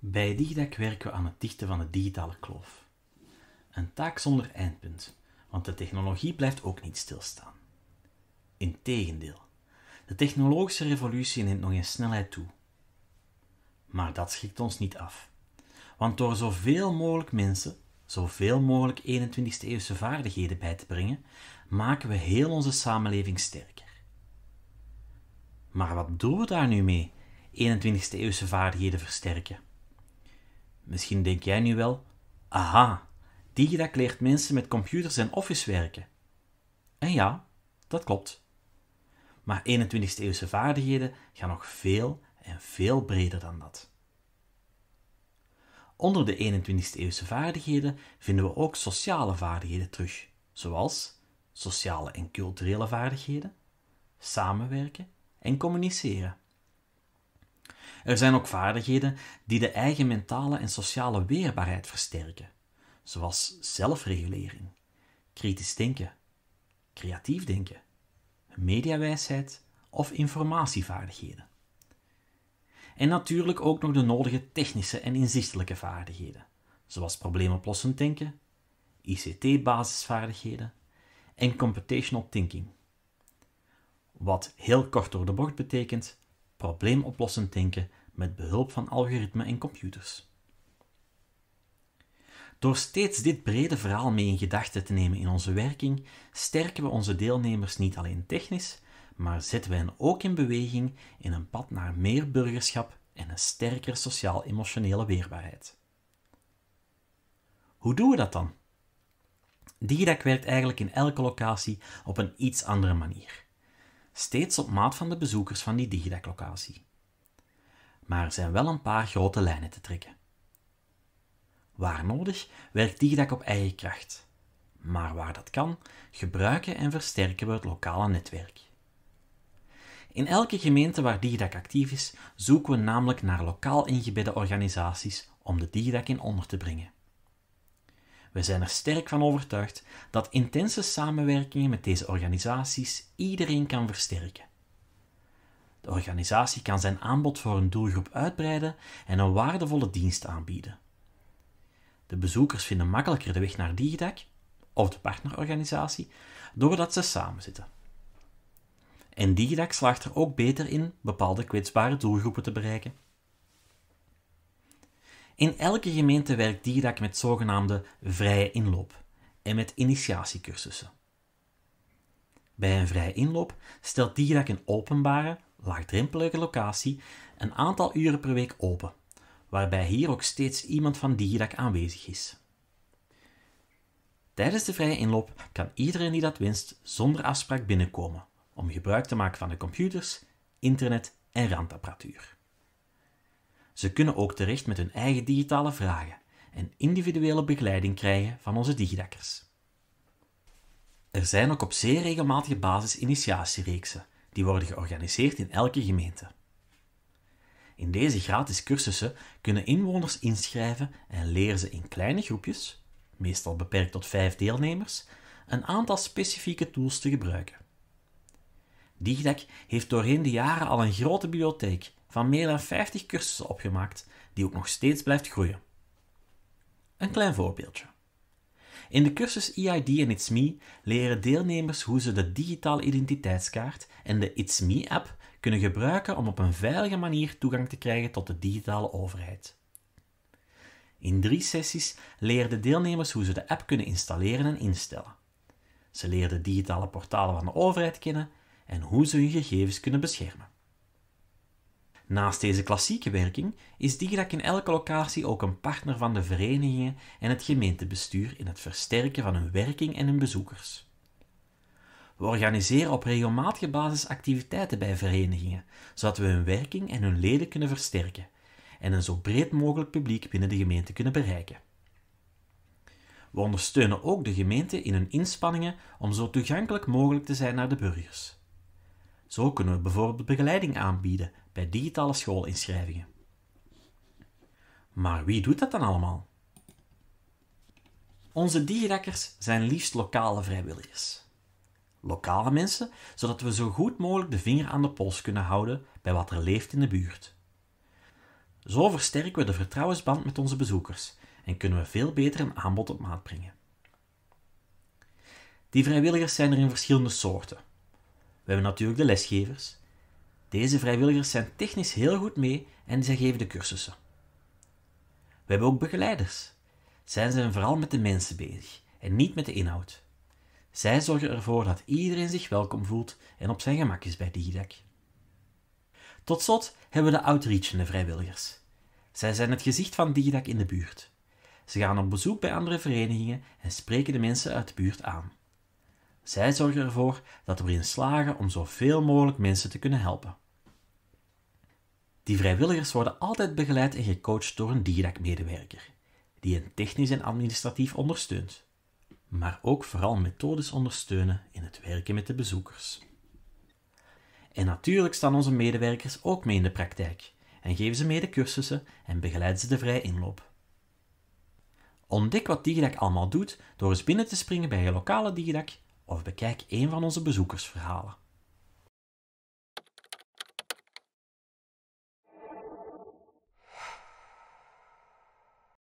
Bij DigiDac werken we aan het dichten van de digitale kloof. Een taak zonder eindpunt, want de technologie blijft ook niet stilstaan. Integendeel, de technologische revolutie neemt nog in snelheid toe. Maar dat schrikt ons niet af, want door zoveel mogelijk mensen zoveel mogelijk 21e-eeuwse vaardigheden bij te brengen, maken we heel onze samenleving sterker. Maar wat bedoelen we daar nu mee, 21e-eeuwse vaardigheden versterken? Misschien denk jij nu wel, aha, digidak leert mensen met computers en office werken. En ja, dat klopt. Maar 21e eeuwse vaardigheden gaan nog veel en veel breder dan dat. Onder de 21e eeuwse vaardigheden vinden we ook sociale vaardigheden terug, zoals sociale en culturele vaardigheden, samenwerken en communiceren. Er zijn ook vaardigheden die de eigen mentale en sociale weerbaarheid versterken, zoals zelfregulering, kritisch denken, creatief denken, mediawijsheid of informatievaardigheden. En natuurlijk ook nog de nodige technische en inzichtelijke vaardigheden, zoals probleemoplossend denken, ICT-basisvaardigheden en computational thinking. Wat heel kort door de bocht betekent probleemoplossend denken met behulp van algoritmen en computers. Door steeds dit brede verhaal mee in gedachten te nemen in onze werking, sterken we onze deelnemers niet alleen technisch, maar zetten we hen ook in beweging in een pad naar meer burgerschap en een sterker sociaal-emotionele weerbaarheid. Hoe doen we dat dan? DigiDac werkt eigenlijk in elke locatie op een iets andere manier steeds op maat van de bezoekers van die DigiDeck-locatie. Maar er zijn wel een paar grote lijnen te trekken. Waar nodig werkt DigiDeck op eigen kracht, maar waar dat kan, gebruiken en versterken we het lokale netwerk. In elke gemeente waar Digidak actief is, zoeken we namelijk naar lokaal ingebedde organisaties om de DigiDeck in onder te brengen. We zijn er sterk van overtuigd dat intense samenwerkingen met deze organisaties iedereen kan versterken. De organisatie kan zijn aanbod voor een doelgroep uitbreiden en een waardevolle dienst aanbieden. De bezoekers vinden makkelijker de weg naar DigiDac of de partnerorganisatie doordat ze samen zitten. En DigiDac slaagt er ook beter in bepaalde kwetsbare doelgroepen te bereiken. In elke gemeente werkt Digidak met zogenaamde vrije inloop en met initiatiecursussen. Bij een vrije inloop stelt Digidak een openbare, laagdrempelige locatie een aantal uren per week open, waarbij hier ook steeds iemand van Dierdak aanwezig is. Tijdens de vrije inloop kan iedereen die dat wenst zonder afspraak binnenkomen om gebruik te maken van de computers, internet en randapparatuur. Ze kunnen ook terecht met hun eigen digitale vragen en individuele begeleiding krijgen van onze digidakkers. Er zijn ook op zeer regelmatige basis initiatiereeksen, die worden georganiseerd in elke gemeente. In deze gratis cursussen kunnen inwoners inschrijven en leren ze in kleine groepjes, meestal beperkt tot vijf deelnemers, een aantal specifieke tools te gebruiken. Digidak heeft doorheen de jaren al een grote bibliotheek van meer dan 50 cursussen opgemaakt, die ook nog steeds blijft groeien. Een klein voorbeeldje. In de cursus EID en It's Me leren deelnemers hoe ze de digitale identiteitskaart en de It's Me-app kunnen gebruiken om op een veilige manier toegang te krijgen tot de digitale overheid. In drie sessies leren de deelnemers hoe ze de app kunnen installeren en instellen. Ze leren de digitale portalen van de overheid kennen en hoe ze hun gegevens kunnen beschermen. Naast deze klassieke werking is DIGDAC in elke locatie ook een partner van de verenigingen en het gemeentebestuur in het versterken van hun werking en hun bezoekers. We organiseren op regelmatige basis activiteiten bij verenigingen, zodat we hun werking en hun leden kunnen versterken en een zo breed mogelijk publiek binnen de gemeente kunnen bereiken. We ondersteunen ook de gemeente in hun inspanningen om zo toegankelijk mogelijk te zijn naar de burgers. Zo kunnen we bijvoorbeeld begeleiding aanbieden bij digitale schoolinschrijvingen. Maar wie doet dat dan allemaal? Onze digirekkers zijn liefst lokale vrijwilligers. Lokale mensen, zodat we zo goed mogelijk de vinger aan de pols kunnen houden bij wat er leeft in de buurt. Zo versterken we de vertrouwensband met onze bezoekers en kunnen we veel beter een aanbod op maat brengen. Die vrijwilligers zijn er in verschillende soorten. We hebben natuurlijk de lesgevers. Deze vrijwilligers zijn technisch heel goed mee en zij geven de cursussen. We hebben ook begeleiders. Zij zijn vooral met de mensen bezig en niet met de inhoud. Zij zorgen ervoor dat iedereen zich welkom voelt en op zijn gemak is bij Digidak. Tot slot hebben we de outreachende vrijwilligers. Zij zijn het gezicht van Digidak in de buurt. Ze gaan op bezoek bij andere verenigingen en spreken de mensen uit de buurt aan. Zij zorgen ervoor dat we erin slagen om zoveel mogelijk mensen te kunnen helpen. Die vrijwilligers worden altijd begeleid en gecoacht door een medewerker die hen technisch en administratief ondersteunt, maar ook vooral methodisch ondersteunen in het werken met de bezoekers. En natuurlijk staan onze medewerkers ook mee in de praktijk en geven ze mede cursussen en begeleiden ze de vrije inloop. Ontdek wat DigiDac allemaal doet door eens binnen te springen bij je lokale DigiDac of bekijk een van onze bezoekersverhalen.